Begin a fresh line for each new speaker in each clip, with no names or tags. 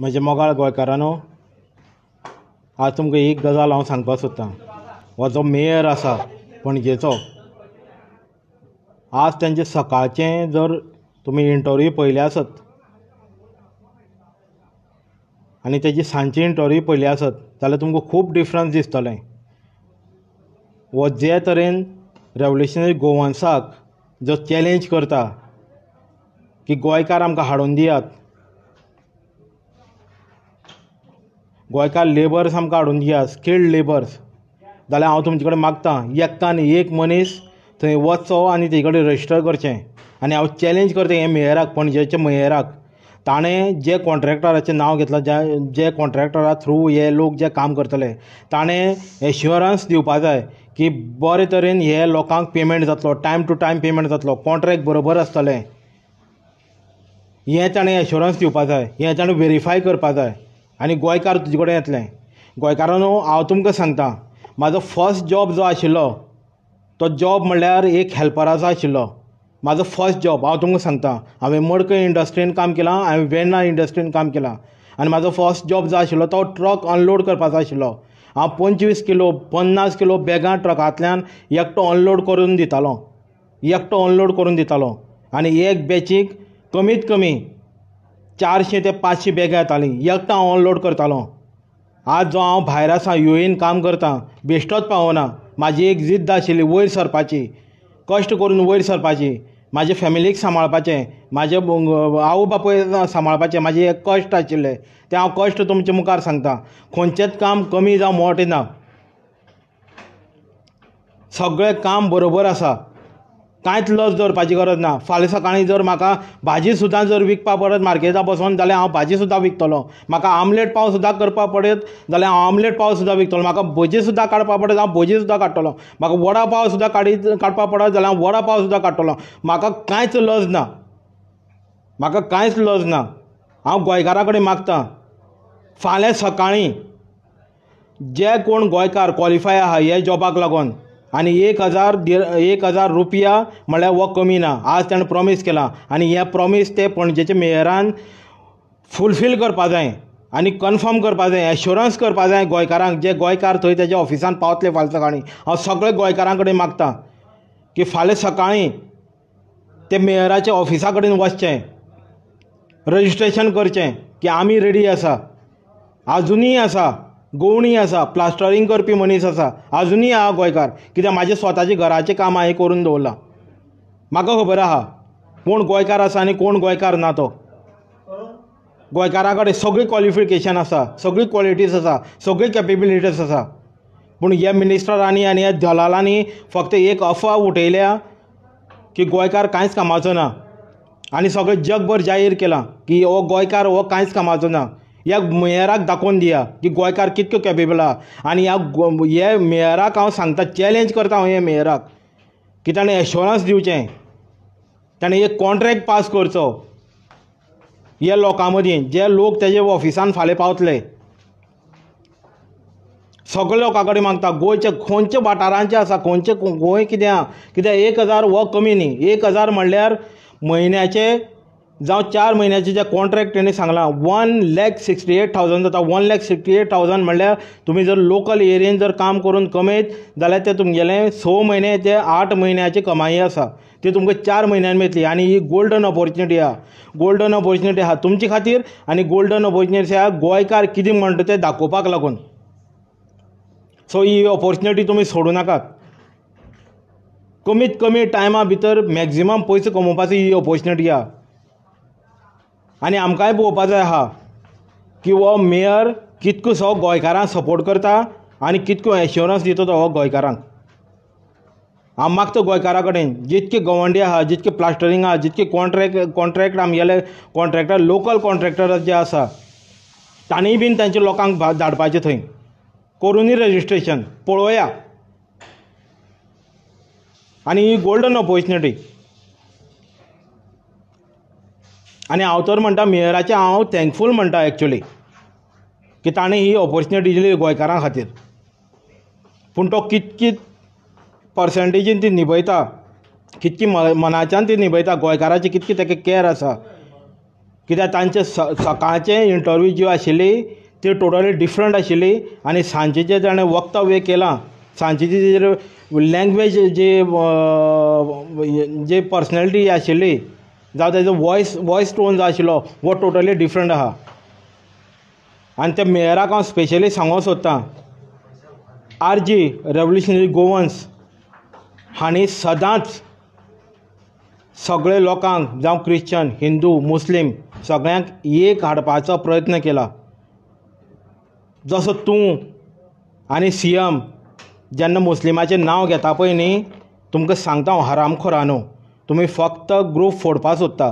म्हजे मोगाळ गोंयकारांनो आज तुमकां एक गजाल हांव सांगपाक सोदतां हो जो मेयर आसा पणजेचो आज तेंचे सकाळचे जर तुमी इंटरव्यू पळयले आसत आनी तेजी सांजचे इंटरव्यू पळयली आसत जाल्यार तुमकां खूब डिफरन्स दिसतलें हो जे तरेन रेवल्युशनरी गोवन्साक जो चॅलेंज करता की गोंयकार आमकां हाडून दियात गोंयकार लेबर्स आमकां हाडून दिया स्किल्ड लेबर्स जाल्यार हांव तुमचे कडेन मागतां एकतान एक मनीस थंय वचचो आनी तेजे कडेन रजिस्टर करचें आनी हांव चॅलेंज करता हे मेयराक पणजेच्या मेयराक ताणें जे कॉन्ट्रॅक्टराचें नांव घेतलां ज्या जे कॉन्ट्रॅक्टरा थ्रू हे लोक जे काम करतले ताणें एश्युरंस दिवपा जाय की बरे तरेन हे लोकांक पेमेंट जातलो टायम टू टायम पेमेंट जातलो कॉन्ट्रॅक्ट बरोबर आसतलें हें ताणें एश्युरंस दिवपा जाय हें ताणें वेरीफाय करपा जाय आनी गोंयकार तुजे कडेन येतलें गोंयकारांनो हांव तुमकां सांगता म्हाजो फस्ट जॉब जो आशिल्लो तो जॉब म्हणल्यार एक हेल्पराचो आशिल्लो म्हाजो फस्ट जॉब हांव तुमकां सांगता हांवें मडकय इंडस्ट्रीन काम केलां हांवें वेर्णा इंडस्ट्रीन काम केलां आनी म्हाजो फस्ट जॉब जो आशिल्लो तो ट्रक अनलोड करपाचो आशिल्लो हांव पंचवीस किलो पन्नास किलो बॅगां ट्रकांतल्यान एकटो अनलोड करून दितालो एकटो अनलोड करून दितालो आनी एक बॅचीक कमीत कमी चारशे ते पाचशे बॅगां येतालीं एकठांय हांव अनलोड करतालो आज जो हांव भायर आसा यु एन काम करतां बेश्टोच पावना म्हाजी एक जिद्द आशिल्ली वयर सरपाची कश्ट करून वयर सरपाची म्हाजे फॅमिलीक सांबाळपाचें म्हाजे आवय बापूय सांबाळपाचें म्हाजें एक कश्ट आशिल्लें तें हांव कश्ट तुमचे मुखार सांगतां खंयचेंच काम कमी जावं मोटें ना सगळें काम बरोबर आसा कांयच लज दवरपाची गरज ना फाल्यां सकाळीं जर म्हाका भाजी सुद्दां जर विकपा पडत मार्केटा बसोन जाल्यार हांव भाजी सुद्दां विकतलो म्हाका आमलेट पाव सुद्दां करपा पडत जाल्यार हांव आमलेट पाव सुद्दां विकतलो म्हाका भजी सुद्दां काडपा पडत हांव भजी सुद्दां काडटलो म्हाका वडा पाव सुद्दां काडी काडपा पडत जाल्यार हांव वडा पाव सुद्दां काडटलो म्हाका कांयच लज ना म्हाका कांयच लज ना हांव गोंयकारा कडेन मागतां फाल्यां सकाळीं जे कोण गोंयकार क्वॉलिफाय आहा हे जॉबाक लागून आणि एक हजार एक हजार रुपया म्हळ्यार हो कमी ना आज ताणें प्रोमीस केला आनी हे प्रोमीस ते पणजेच्या मेयरान फुलफील करपा जाय आनी कन्फर्म करपा जाय एश्युरंस करपा जाय गोंयकारांक जे गोंयकार थंय तेज्या ऑफिसान पावतले फाल्यां सकाळीं हांव सगळे गोंयकारां कडेन मागतां की फाल्यां सकाळीं ते मेयराच्या ऑफिसा कडेन वचचें रजिस्ट्रेशन करचें की आमी रेडी आसा आजुनूय आसा गोवणी आसा प्लास्टरींग करपी मनीस आसा आजुनूय आहा गोंयकार कित्याक म्हाजें स्वताचें घराचें काम हांवें करून दवरलां म्हाका खबर आहा कोण गोंयकार आसा आनी कोण गोंयकार ना तो गोंयकारा कडेन सगळीं क्वॉलिफिकेशन आसा सगळी क्वॉलिटीज आसा सगळीं कॅपेबिलिटीज आसा पूण ह्या मिनिस्टरांनी आनी ह्या दलालांनी फक्त एक अफवा उठयल्या की गोंयकार कांयच कामाचो ना आनी सगळें जगभर जाहीर केलां की हो गोंयकार हो कांयच कामाचो ना ह्या मेयराक दाखोवन दिया की गोंयकार कितको कॅपेबल आहा आनी ह्या हे मेयराक हांव सांगता चॅलेंज करता हांव हे मेयराक की ताणें एशोरंस दिवचें ताणें एक कॉन्ट्रेक्ट पास करचो ह्या लोकां मदीं जे लोक तेजे ऑफिसान फाल्यां पावतले सगळे लोकां कडेन मागता गोंयचे खंयच्या वाठारांचे आसा खंयचे गोंय कितें आहा कित्याक एक हजार हो कमी न्ही एक हजार म्हणल्यार म्हयन्याचे जावं चार म्हयन्याचे जे कॉन्ट्रॅक्ट तेणी सांगला one lakh sixty eight thousand जाता one lakh sixty eight thousand म्हणल्यार तुमी जर लोकल एरियेन जर काम करून कमयत जाल्यार ते तुमगेलें स म्हयने ते आठ म्हयन्याची कमाई आसा ती तुमकां चार म्हयन्यान मेळटली आनी ही गोल्डन ऑपॉर्च्युनिटी आहा गोल्डन ऑपॉर्च्युनिटी आहा तुमचे खातीर आनी गोल्डन ऑपॉर्च्युनिटी आहा गोंयकार कितें म्हणटा तें दाखोवपाक लागून सो ही ऑपॉर्च्युनिटी तुमी सोडूं नाकात कमीत कमी टायमा भितर मॅक्झिमम पयसो कमोवपाची ही ऑपॉर्च्युनिटी आहा आनी आमकांय पळोवपाक जाय आहा की हो मेयर कितको सो गोंयकारांक सपोर्ट करता आनी कितको एश्योरंस दिता तो हो गोंयकारांक हांव मागता गोंयकारा कडेन जितके गवंडी आहा जितके प्लास्टरींग आहा जितके कॉन्ट्रेक्ट कॉन्ट्रेक्ट आमगेले कॉन्ट्रेक्टर लोकल कॉन्ट्रेक्टर जे आसा तांणी बीन तांच्या लोकांक धाडपाचें थंय करुनी रजिस्ट्रेशन पळोवया आनी ही गोल्डन ऑपॉर्च्युनिटी आनी हांव तर म्हणटा मेयराचें हांव थँकफूल म्हणटा एक्चुली की ताणें ही ऑपॉर्च्युनिटी दिली गोंयकारां खातीर पूण तो कितकित पर्संटेजीन ती निभयता कितकी मनाच्यान ती निभयता गोंयकाराची कितकी ताका कॅर आसा कित्याक तांचे स सकाळचे इंटरव्यू जी आशिल्ली ती टोटली डिफरंट आशिल्ली आनी सांजेचे जाणें वक्तव्य केलां सांजेची जी लँग्वेज जी जी पर्सनॅलिटी आशिल्ली जावं तेजो वॉयस वॉयस टोन जो आशिल्लो वो टोटली डिफरंट आहा आणि त्या मेयराक हांव स्पेशली सांगू सोदतां आर जी रेवल्युशनरी गोवन्स हांणी सदांच सगळे लोकांक जावं क्रिश्चन हिंदू मुस्लीम सगळ्यांक एक हाडपाचो प्रयत्न केला जसो तूं आनी सी एम जेन्ना मुस्लिमाचें नांव घेता पळय न्ही तुमकां सांगता हांव हरामखोरानू तुम्ही फक्त ग्रुप फोडपा सोदता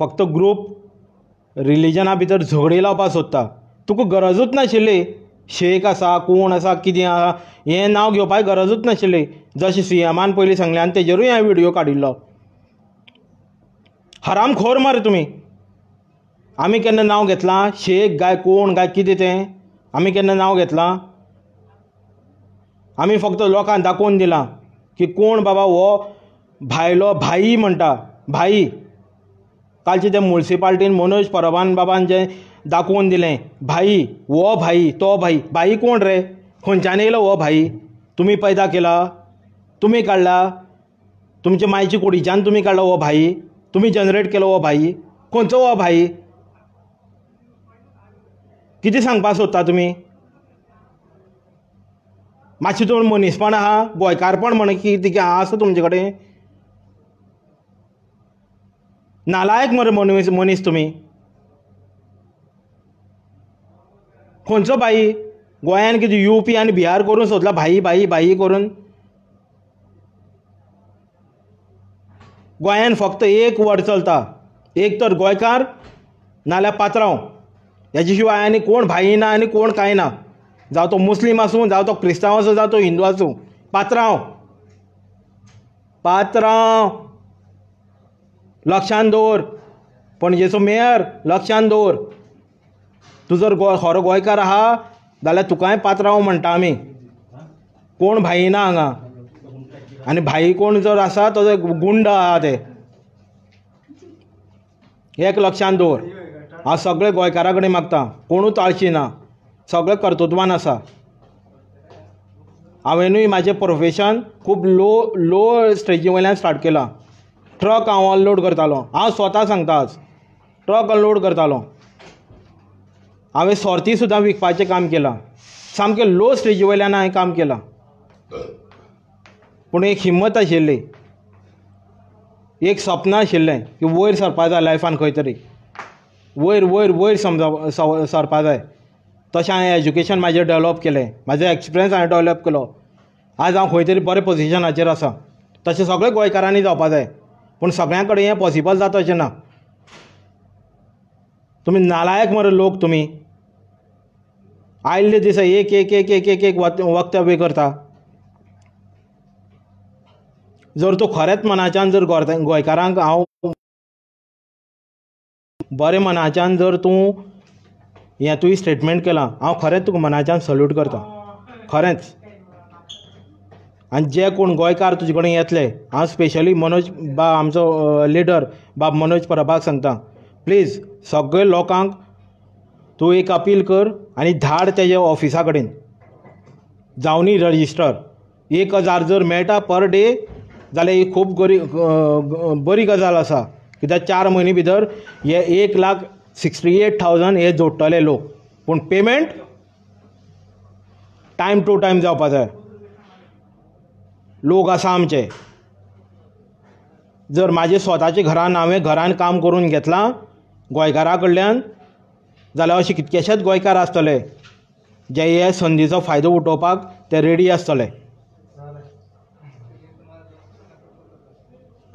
फक्त ग्रुप रिलीजना भितर झगडी लावपा सोदता तुका गरजूच नाशिल्ली शेख आसा कोण आसा कितें आसा हें नांव घेवपाक गरजूच नाशिल्ली जशें सी एमान पयलीं सांगलें आनी तेजेरूय हांवें व्हिडियो काडिल्लो खोर मरे तुमी आमी केन्ना नांव घेतलां शेख गाय कोण गाय कितें तें आमी केन्ना नांव घेतलां आमी फक्त लोकांक दाखोवन दिलां की कोण बाबा हो भायलो भाई म्हणटा भाई कालचे ते मुन्सिपाल्टीन मनोज परबान बाबान जे दाखोवन दिलें भाई हो भाई तो भाई भाई कोण रे खंयच्यान येयलो हो भाई तुमी पैदा केला तुमी काडला तुमचे मायचे कुडीच्यान तुमी काढला हो भाई तुमी जनरेट केलो हो भाई खंयचो हो भाई कितें सांगपा सोदता तुमी मातशें तुमी मनीसपण आहा गोंयकारपण म्हण कितें आसा तुमचे कडेन नालायक मरे मनीस मनीस तुमी खंयचो बाई गोंयान कितें युपी आनी बिहार करून सोदला भाई भाई भाई करून गोंयान फक्त एक वड चलता एक तर गोंयकार नाल्यार पात्रांव हेजे शिवाय आनी कोण भाई ना आनी कोण कांय ना जावं तो मुस्लीम आसूं जावं तो क्रिस्तांव आसूं जावं तो हिंदू आसूं पात्रांव पात्रांव लक्षान दवर पणजेचो मेयर लक्षान दवर तूं जर गो खरो गोंयकार आहा जाल्यार तुकाय पात्रांव म्हणटा आमी कोण भाई ना हांगा आनी भाई कोण जर आसा तो गुंड आहा ते एक लक्षान दवर हांव सगळे गोंयकारा कडेन मागता कोणूच आळशी ना सगळे कर्तृत्वान आसा हांवेंनूय म्हाजें प्रोफेशन खूब लो लो स्टेजी वयल्यान स्टार्ट केलां ट्रक हांव अनलोड करतालो हांव स्वता सांगता आज ट्रक अनलोड करतालो हांवें सर्ती सुद्दां विकपाचें काम केलां सामकें लो स्टेजी वयल्यान हांवें काम केलां पूण एक हिम्मत आशिल्ली एक स्वप्न आशिल्लें की वयर सरपा जाय लायफान खंय तरी वयर वयर वयर समजा सरपा जाय तशें हांवें एज्युकेशन म्हाजें डेवलप केलें म्हाजो एक्सपिरियन्स हांवें डेवलप केलो आज हांव खंय तरी बरें पोजिशनाचेर आसा तशें सगळे गोंयकारांनी जावपा जाय पूण सगळ्यांकडे कडेन हें पॉसिबल जाता अशें ना तुमी नालायक मरे लोक तुमी आयल्ले दिसा एक एक एक एक एक एक वक्तव्य करता जर तो खरेंच मनाच्यान जर गोंयकारांक हांव बरें मनाच्यान जर तूं हें तुवें स्टेटमेंट केलां हांव खरेंच तुका मनाच्यान सल्यूट करता खरेंच आणि जे कोण गोंयकार तुजे कडेन येतले हांव स्पेशली मनोज बा आमचो लिडर बाब मनोज परबाक सांगता प्लीज सगळे लोकांक तूं एक अपील कर आनी धाड तेजे ऑफिसा कडेन जावनी रजिस्टर एक हजार जर मेळटा पर डे जाल्यार ही खूब गरी बरी गजाल आसा कित्याक चार म्हयने भितर हे एक लाख सिक्स्टी एट थावजंड हे जोडटले लोक पूण पेमेंट टायम टू टायम जावपा जाय लोक आसा आमचे जर म्हाजे स्वताचे घरान हांवें घरान काम करून घेतलां गोंयकारा कडल्यान जाल्यार अशे कितकेशेच गोंयकार आसतले जे हे संदीचो फायदो उठोवपाक ते रेडी आसतले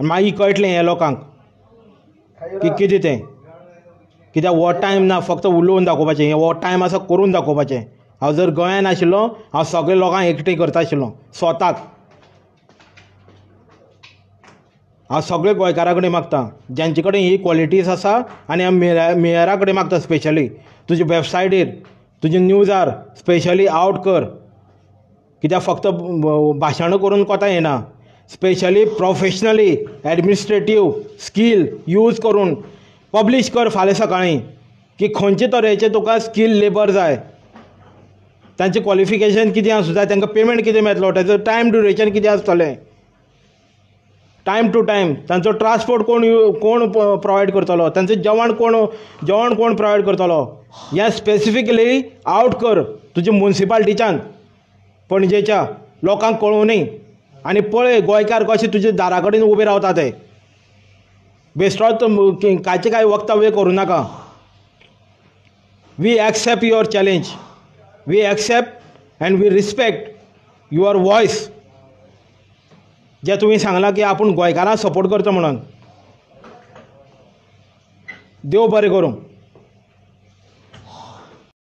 मागीर कळटलें हे लोकांक की कितें तें कित्याक हो टायम ना फक्त उलोवन दाखोवपाचें हें हो टायम आसा करून दाखोवपाचें हांव जर गोंयान आशिल्लो हांव सगळे लोकांक एकठांय करता आशिल्लो स्वताक हांव सगळे गोंयकारा कडेन मागता जांचे कडेन ही क्वॉलिटीज आसा आनी हांव मेयर मेयरा कडेन मागता स्पेशली तुजे वेबसायटीर तुजे न्यूजार स्पेशली आवट कर कित्याक फक्त भाशण करून कोता येना specially professionally administrative skill use करून पब्लीश कर फाल्यां सकाळीं की खंयचे तरेचे तुका स्कील लेबर जाय तांचें क्वॉलिफिकेशन कितें आसूं जाय तांकां पेमेंट कितें मेळटलो तेजो टायम ड्युरेशन कितें आसतलें टायम टू टायम तांचो ट्रान्सपोर्ट कोण कोण प्रोवायड करतलो तांचें जेवण कोण जेवण कोण प्रोवायड करतलो हें स्पेसिफिकली आवट कर तुज्या मुन्सिपाल्टीच्यान पणजेच्या लोकांक कळूं न्ही आनी पळय गोंयकार कशें तुजे दारा कडेन उबे रावता ते बेश्टोच काचे कांय वक्तव्य करूं नाका we accept your challenge we accept and we respect your voice जे तुम्ही सांगला की आपण गोंयकारांक सपोर्ट करता म्हणून देव बरें करूं